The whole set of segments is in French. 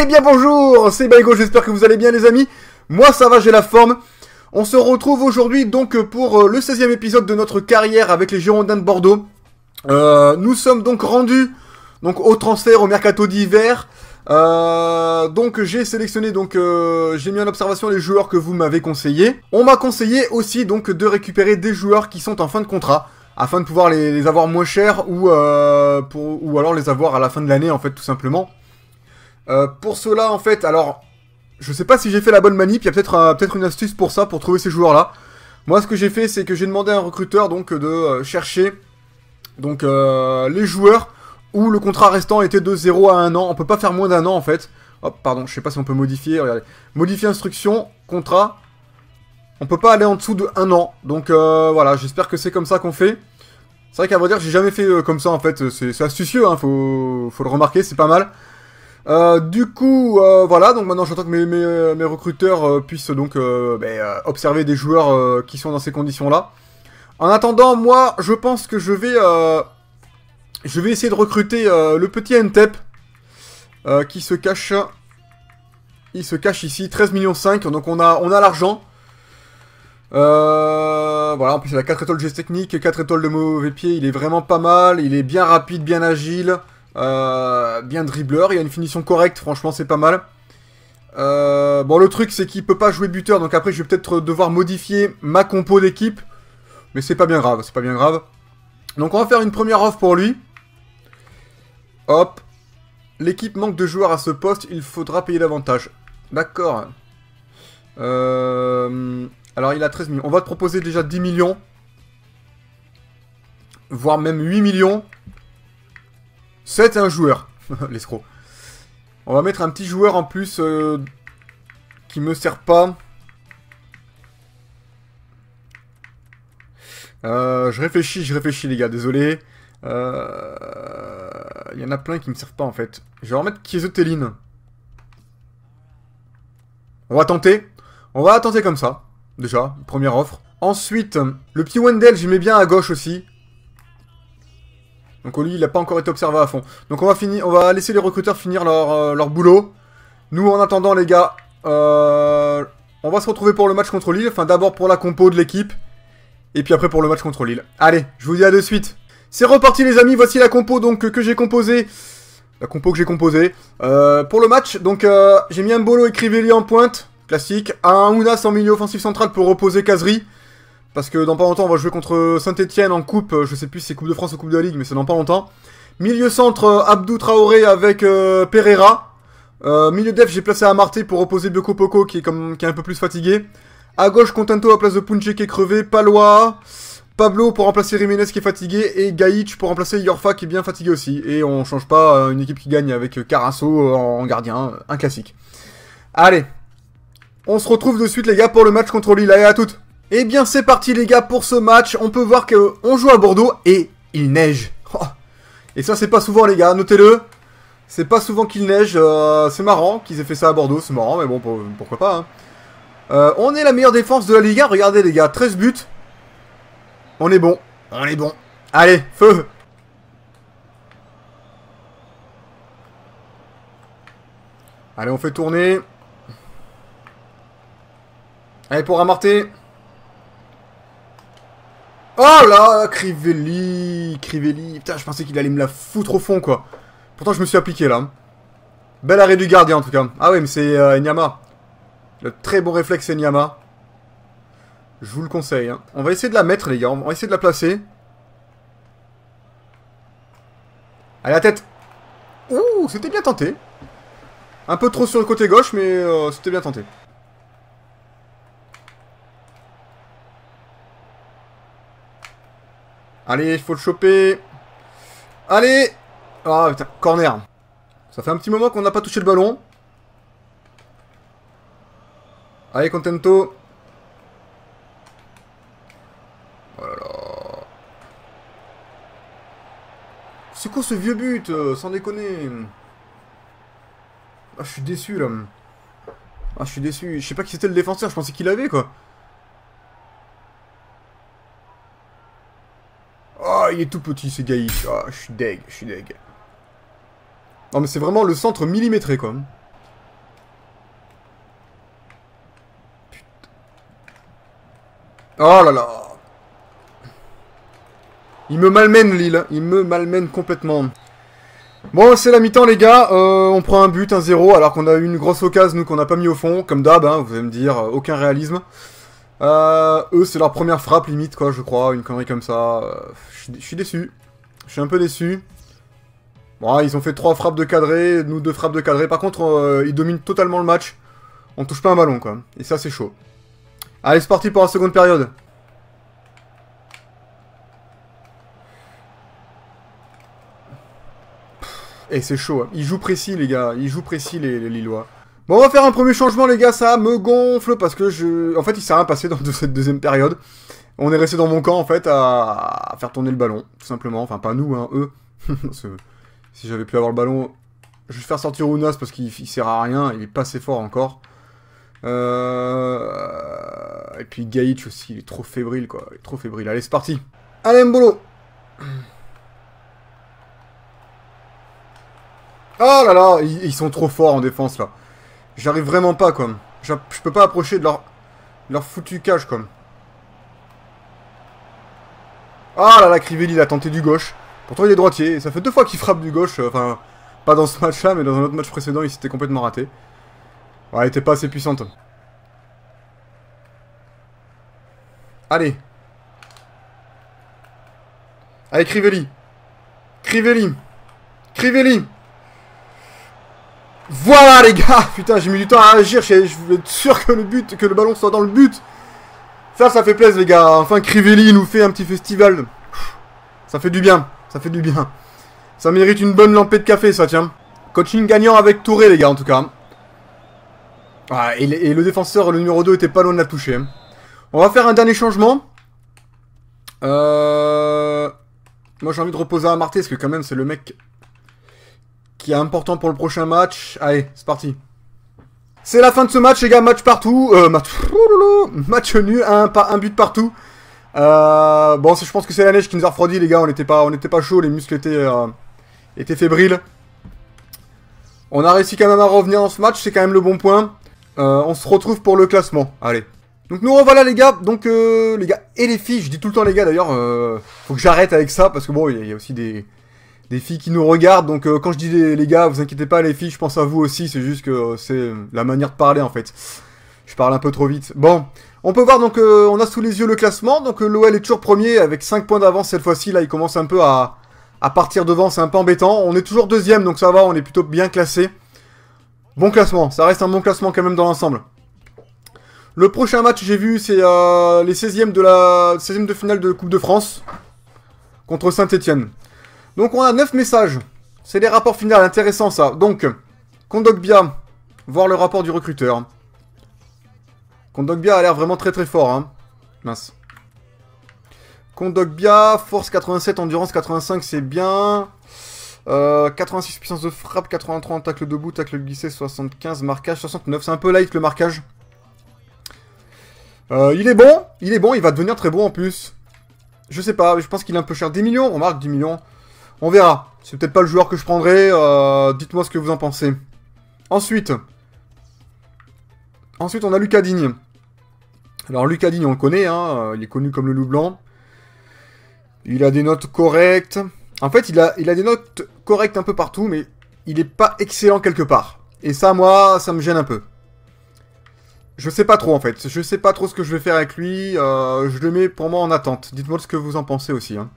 Eh bien bonjour, c'est Baigo, j'espère que vous allez bien les amis. Moi ça va, j'ai la forme. On se retrouve aujourd'hui donc pour euh, le 16e épisode de notre carrière avec les Girondins de Bordeaux. Euh, nous sommes donc rendus donc, au transfert au mercato d'hiver. Euh, donc j'ai sélectionné donc j'ai mis en observation les joueurs que vous m'avez conseillé. On m'a conseillé aussi donc de récupérer des joueurs qui sont en fin de contrat afin de pouvoir les, avoir moins chers ou ou alors les avoir à la fin de l'année en fait tout simplement. Euh, pour cela, en fait, alors, je sais pas si j'ai fait la bonne manip, il y a euh, peut-être une astuce pour ça, pour trouver ces joueurs-là. Moi, ce que j'ai fait, c'est que j'ai demandé à un recruteur donc de euh, chercher donc les joueurs où le contrat restant était de 0 à 1 an. On peut pas faire moins d'un an, en fait. Hop, pardon, je sais pas si on peut modifier, regardez. Modifier instruction, contrat. On peut pas aller en dessous de 1 an. Donc voilà, j'espère que c'est comme ça qu'on fait. C'est vrai qu'à vrai dire, j'ai jamais fait comme ça, en fait. C'est astucieux, hein, faut le remarquer, c'est pas mal. Euh, du coup, euh, voilà, donc maintenant j'attends que mes, recruteurs euh, puissent donc ben, observer des joueurs qui sont dans ces conditions-là. En attendant, moi, je pense que je vais, je vais essayer de recruter le petit Entep qui se cache, il se cache ici, 13 millions 5, donc on a, l'argent. voilà, en plus il a 4 étoiles de geste technique, 4 étoiles de mauvais pied, il est vraiment pas mal, il est bien rapide, bien agile. Euh, bien dribbleur, il a une finition correcte, franchement c'est pas mal. Euh, bon le truc c'est qu'il peut pas jouer buteur, donc après je vais peut-être devoir modifier ma compo d'équipe. Mais c'est pas bien grave, c'est pas bien grave. Donc on va faire une première offre pour lui. Hop. L'équipe manque de joueurs à ce poste, il faudra payer davantage. D'accord. Euh, alors il a 13 millions. On va te proposer déjà 10 millions. Voire même 8 millions. C'est un joueur. L'escroc. On va mettre un petit joueur en plus euh, qui me sert pas. Euh, je réfléchis, je réfléchis les gars, désolé. Euh, il y en a plein qui me servent pas en fait. Je vais remettre Kiesoteline. On va tenter. On va tenter comme ça. Déjà, première offre. Ensuite, le petit Wendell, mets bien à gauche aussi. Donc lui, il n'a pas encore été observé à fond. Donc on va, finir, on va laisser les recruteurs finir leur, euh, boulot. Nous, en attendant, les gars, euh, on va se retrouver pour le match contre l'île. Enfin, d'abord pour la compo de l'équipe. Et puis après pour le match contre l'île. Allez, je vous dis à de suite. C'est reparti, les amis. Voici la compo donc que j'ai composée. La compo que j'ai composée. Euh, pour le match, donc j'ai mis un bolo écrivé Crivelli en pointe. Classique. Un Ounas en milieu offensif central pour reposer Kazri. Parce que dans pas longtemps, on va jouer contre Saint-Etienne en coupe. Euh, je sais plus si c'est Coupe de France ou Coupe de la Ligue, mais c'est dans pas longtemps. Milieu centre, euh, Abdou Traoré avec euh, Pereira. milieu def, j'ai placé Amarté pour opposer Bioco Poco, qui est, comme, qui est un peu plus fatigué. À gauche, Contento à place de Punche qui est crevé. Palois, Pablo pour remplacer Jiménez qui est fatigué. Et Gaïch pour remplacer Yorfa qui est bien fatigué aussi. Et on change pas une équipe qui gagne avec Carasso en gardien. Un classique. Allez, on se retrouve de suite les gars pour le match contre Lille. Allez à toutes et eh bien c'est parti les gars pour ce match, on peut voir qu'on joue à Bordeaux et il neige. Oh. Et ça c'est pas souvent les gars, notez-le. C'est pas souvent qu'il neige, euh, c'est marrant qu'ils aient fait ça à Bordeaux, c'est marrant mais bon pourquoi pas. Hein. Euh, on est la meilleure défense de la Liga, regardez les gars, 13 buts. On est bon, on est bon. Allez, feu Allez, on fait tourner. Allez, pour ramarter. Oh là Crivelli Crivelli Putain, je pensais qu'il allait me la foutre au fond, quoi. Pourtant, je me suis appliqué, là. Bel arrêt du gardien, en tout cas. Ah oui, mais c'est euh, Nyama. Le très bon réflexe Nyama. Je vous le conseille. Hein. On va essayer de la mettre, les gars. On va essayer de la placer. Allez, la tête Ouh, c'était bien tenté. Un peu trop sur le côté gauche, mais euh, c'était bien tenté. Allez, il faut le choper. Allez Ah, oh, putain, corner. Ça fait un petit moment qu'on n'a pas touché le ballon. Allez, contento. Oh C'est quoi ce vieux but euh, Sans déconner. Ah, je suis déçu, là. Ah, je suis déçu. Je sais pas qui c'était le défenseur. Je pensais qu'il avait, quoi. Ah, il est tout petit, c'est Gaïch. Ah, je suis deg, je suis deg. Non, mais c'est vraiment le centre millimétré, quoi. Putain. Oh là là Il me malmène, Lille. Hein. Il me malmène complètement. Bon, c'est la mi-temps, les gars. Euh, on prend un but, un zéro, alors qu'on a eu une grosse occasion, nous, qu'on n'a pas mis au fond. Comme d'hab, hein, vous allez me dire, euh, aucun réalisme. Euh, eux, c'est leur première frappe limite, quoi, je crois, une connerie comme ça. Euh, je suis déçu. Je suis un peu déçu. Bon, ah, ils ont fait trois frappes de cadré, nous deux frappes de cadré. Par contre, euh, ils dominent totalement le match. On touche pas un ballon, quoi. Et ça, c'est chaud. Allez, c'est parti pour la seconde période. Et c'est chaud. il hein. Ils jouent précis, les gars. Ils jouent précis, les, les Lillois. Bon, on va faire un premier changement, les gars. Ça me gonfle parce que je. En fait, il s'est rien passé dans cette deuxième période. On est resté dans mon camp, en fait, à, faire tourner le ballon, tout simplement. Enfin, pas nous, hein, eux. si j'avais pu avoir le ballon, je vais faire sortir Ounas parce qu'il sert à rien. Il est pas assez fort encore. Euh, et puis Gaïch aussi, il est trop fébrile, quoi. Il est trop fébrile. Allez, c'est parti. Allez, Mbolo. Oh là là, ils sont trop forts en défense, là. J'arrive vraiment pas, comme. Je peux pas approcher de leur, leur foutu cage, comme. Ah là là, Crivelli, il a tenté du gauche. Pourtant, il est droitier. ça fait deux fois qu'il frappe du gauche. Euh, enfin, pas dans ce match-là, mais dans un autre match précédent, il s'était complètement raté. Ouais, elle était pas assez puissante. Allez. Allez, Crivelli. Crivelli. Crivelli. Voilà les gars Putain, j'ai mis du temps à agir, je voulais être sûr que le but, que le ballon soit dans le but. Ça, ça fait plaisir les gars. Enfin, Crivelli nous fait un petit festival. Ça fait du bien, ça fait du bien. Ça mérite une bonne lampée de café, ça, tiens. Coaching gagnant avec Touré, les gars, en tout cas. Ah, et, le défenseur, le numéro 2, était pas loin de la toucher. Hein. On va faire un dernier changement. Euh... Moi, j'ai envie de reposer à Marté, parce que quand même, c'est le mec important pour le prochain match. Allez, c'est parti. C'est la fin de ce match, les gars. Match partout. Euh, match... match nul, un, un but partout. Euh, bon, je pense que c'est la neige qui nous a refroidi, les gars. On n'était pas, on était pas chaud, les muscles étaient, euh, étaient fébriles. On a réussi quand même à revenir dans ce match, c'est quand même le bon point. on se retrouve pour le classement. Allez. Donc nous revoilà les gars, donc les gars et les filles, je dis tout le temps les gars d'ailleurs, faut que j'arrête avec ça parce que bon, il y, a aussi des, des filles qui nous regardent. Donc euh, quand je dis les, gars, vous inquiétez pas les filles, je pense à vous aussi. C'est juste que euh, c'est euh, la manière de parler en fait. Je parle un peu trop vite. Bon, on peut voir donc on a sous les yeux le classement. Donc l'OL est toujours premier avec 5 points d'avance cette fois-ci. Là il commence un peu à, partir devant, c'est un peu embêtant. On est toujours deuxième donc ça va, on est plutôt bien classé. Bon classement, ça reste un bon classement quand même dans l'ensemble. Le prochain match j'ai vu c'est les 16e de la 16 de finale de Coupe de France contre Saint-Etienne. Donc on a 9 messages. C'est les rapports finaux, intéressant ça. Donc, Kondogbia, voir le rapport du recruteur. Kondogbia a l'air vraiment très très fort. Hein. Mince. Kondogbia, force 87, endurance 85, c'est bien. 86 euh, puissance de frappe, 83 en tacle debout, tacle glissé, 75, marquage 69. C'est un peu light le marquage. Euh, il est bon, il est bon, il va devenir très bon en plus. Je sais pas, je pense qu'il est un peu cher. 10 millions, On marque 10 millions. On verra. C'est peut-être pas le joueur que je prendrai. Euh, dites-moi ce que vous en pensez. Ensuite. Ensuite, on a Lucas Alors, Lucas on le connaît. Hein, euh, il est connu comme le loup blanc. Il a des notes correctes. En fait, il a, il a des notes correctes un peu partout, mais il n'est pas excellent quelque part. Et ça, moi, ça me gêne un peu. Je sais pas trop, en fait. Je sais pas trop ce que je vais faire avec lui. Euh, je le mets pour moi en attente. Dites-moi ce que vous en pensez aussi. Hein.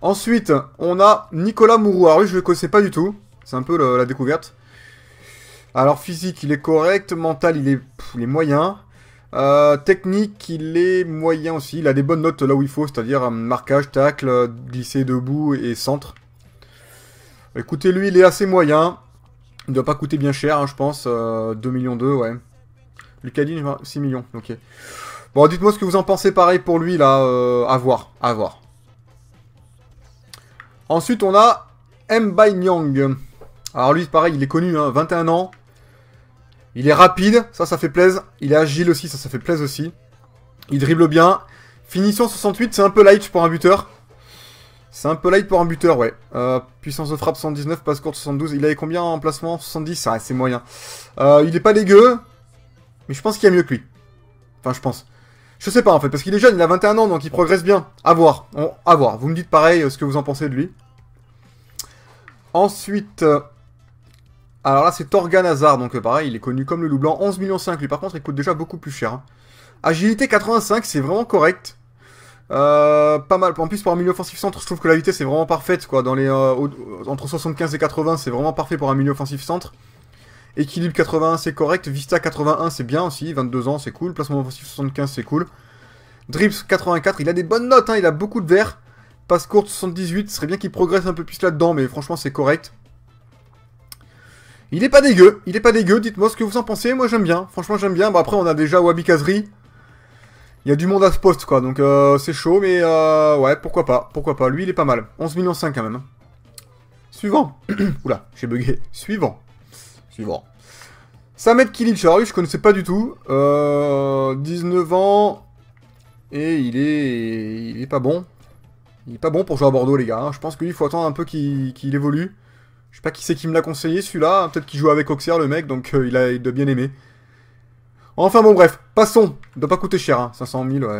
Ensuite, on a Nicolas Mourou, lui je ne le connaissais pas du tout. C'est un peu la découverte. Alors physique, il est correct. Mental, il est, moyen. Euh, technique, il est moyen aussi. Il a des bonnes notes là où il faut, c'est-à-dire euh, marquage, tacle, glisser debout et centre. Écoutez, lui, il est assez moyen. Il ne doit pas coûter bien cher, hein, je pense. 2 euh, millions 2, ouais. Lucadine, 6 millions, ok. Bon, dites-moi ce que vous en pensez pareil pour lui, là. à voir, à voir. Ensuite, on a Bai Nyang. Alors lui, pareil, il est connu, 21 hein, ans. Il est rapide, ça, ça fait plaisir. Il est agile aussi, ça, ça fait plaisir aussi. Il dribble bien. Finition 68, c'est un peu light pour un buteur. C'est un peu light pour un buteur, ouais. Euh, puissance de frappe 119, passe courte 72. Il avait combien en placement 70, ah, c'est moyen. Euh, il est pas dégueu, mais je pense qu'il y a mieux que lui. Enfin, je pense. Je sais pas en fait, parce qu'il est jeune, il a 21 ans, donc il progresse bien. À voir, à voir. Vous me dites pareil euh, ce que vous en pensez de lui. Ensuite, euh, alors là c'est Torgan donc euh, pareil, il est connu comme le loup blanc. 11 millions lui par contre, il coûte déjà beaucoup plus cher. Hein. Agilité 85, c'est vraiment correct. pas mal, en plus pour un milieu offensif centre, je trouve que la vitesse est vraiment parfaite, quoi. Dans les, entre 75 et 80, c'est vraiment parfait pour un milieu offensif centre. Équilibre 81, c'est correct. Vista 81, c'est bien aussi. 22 ans, c'est cool. Placement offensif 75, c'est cool. Drips 84, il a des bonnes notes, hein. il a beaucoup de verre. Passe courte 78, ce serait bien qu'il progresse un peu plus là-dedans, mais franchement, c'est correct. Il est pas dégueu, il est pas dégueu, dites-moi ce que vous en pensez, moi j'aime bien, franchement j'aime bien, Bon, après on a déjà Wabi Kazri, il y a du monde à ce poste quoi, donc euh, c'est chaud, mais euh, ouais, pourquoi pas, pourquoi pas, lui il est pas mal, 11 millions 5 quand même. Hein. Suivant, oula, j'ai bugué, suivant. Suivant. Samet Charlie, je connaissais pas du tout. 19 euh, ans. Et il est, il est pas bon. Il est pas bon pour jouer à Bordeaux, les gars. Hein. Je pense qu'il faut attendre un peu qu'il évolue. Je sais pas qui c'est qui me l'a conseillé, celui-là. Hein. Peut-être qu'il joue avec Auxerre, le mec, donc euh, il, a, il doit bien aimer. Enfin bon, bref. Passons. Il doit pas coûter cher, 500 hein. 000,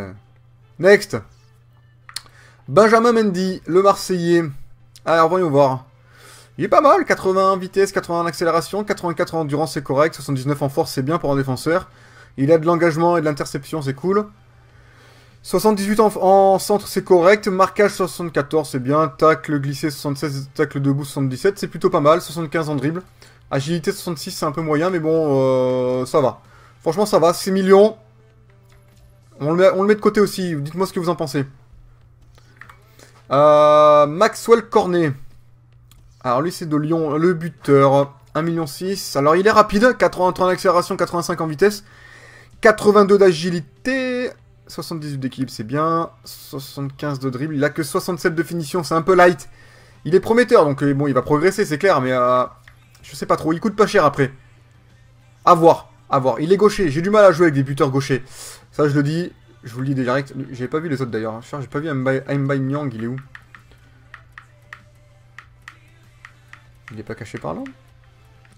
Next. Benjamin Mendy, le Marseillais. Alors, voyons voir. Il est pas mal, 81 vitesse, 80 accélération, 84 en endurance, c'est correct, 79 en force, c'est bien pour un défenseur. Il a de l'engagement et de l'interception, c'est cool. 78 en, centre, c'est correct. Marquage 74, c'est bien. Tacle glissé 76, tacle debout 77, c'est plutôt pas mal. 75 en dribble. Agilité 66, c'est un peu moyen, mais bon, euh, ça va. Franchement, ça va. 6 millions. On le met, de côté aussi. Dites-moi ce que vous en pensez. Euh, Maxwell Cornet. Alors lui, c'est de Lyon, le buteur. 1,6 million. Alors il est rapide, 83 en accélération, 85 en vitesse, 82 d'agilité, 78 d'équilibre, c'est bien, 75 de dribble. Il a que 67 de finition, c'est un peu light. Il est prometteur, donc euh, bon, il va progresser, c'est clair, mais euh, je sais pas trop. Il coûte pas cher après. À voir, à voir. Il est gaucher, j'ai du mal à jouer avec des buteurs gauchers. Ça, je le dis, je vous le dis direct. J'ai pas vu les autres d'ailleurs. J'ai pas vu Mbaye Nyang, il est où Il n'est pas caché par là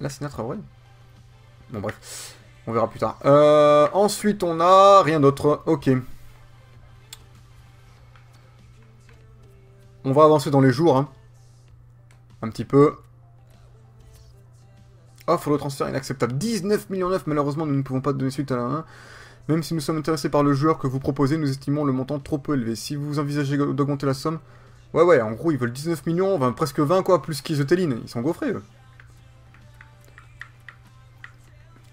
Là, c'est notre vrai. Bon, bref. On verra plus tard. Euh, ensuite, on a rien d'autre. Ok. On va avancer dans les jours. Hein. Un petit peu. Offre le transfert inacceptable. 19 millions 9, malheureusement, nous ne pouvons pas donner suite à la 1. Même si nous sommes intéressés par le joueur que vous proposez, nous estimons le montant trop peu élevé. Si vous envisagez d'augmenter la somme, Ouais, ouais, en gros, ils veulent 19 millions, presque 20, quoi, plus qu'isotéline. Ils sont gaufrés, eux.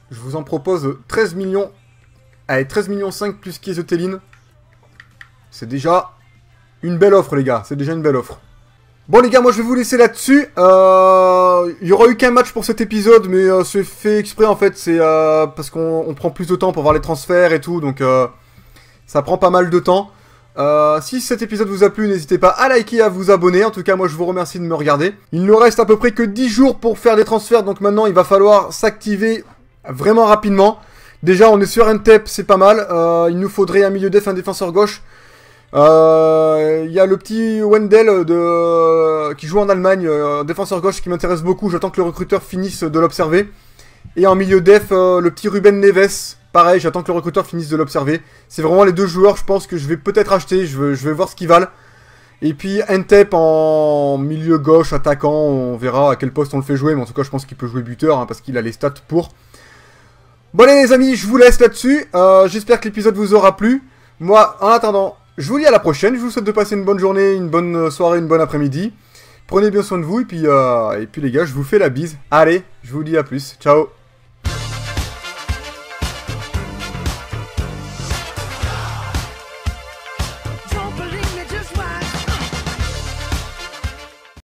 Je vous en propose 13 millions. Allez, 13 millions 5 plus qu'isotéline. C'est déjà une belle offre, les gars. C'est déjà une belle offre. Bon les gars, moi je vais vous laisser là-dessus. Euh, il y aura eu qu'un match pour cet épisode, mais euh, c'est fait exprès en fait. C'est euh, parce qu'on prend plus de temps pour voir les transferts et tout, donc ça prend pas mal de temps. Euh, si cet épisode vous a plu, n'hésitez pas à liker et à vous abonner. En tout cas, moi je vous remercie de me regarder. Il nous reste à peu près que 10 jours pour faire des transferts, donc maintenant il va falloir s'activer vraiment rapidement. Déjà, on est sur un tep, c'est pas mal. Euh, il nous faudrait un milieu def, un défenseur gauche. Euh, il y a le petit Wendell de... qui joue en Allemagne, défenseur gauche qui m'intéresse beaucoup. J'attends que le recruteur finisse de l'observer. Et en milieu def, le petit Ruben Neves, Pareil, j'attends que le recruteur finisse de l'observer. C'est vraiment les deux joueurs, je pense, que je vais peut-être acheter. Je, vais voir ce qu'ils valent. Et puis Entep en milieu gauche, attaquant, on verra à quel poste on le fait jouer, mais en tout cas je pense qu'il peut jouer buteur, hein, parce qu'il a les stats pour. Bon allez les amis, je vous laisse là-dessus, euh, j'espère que l'épisode vous aura plu. Moi, en attendant, je vous dis à la prochaine, je vous souhaite de passer une bonne journée, une bonne soirée, une bonne après-midi. Prenez bien soin de vous, et puis, euh, et puis les gars, je vous fais la bise. Allez, je vous dis à plus, ciao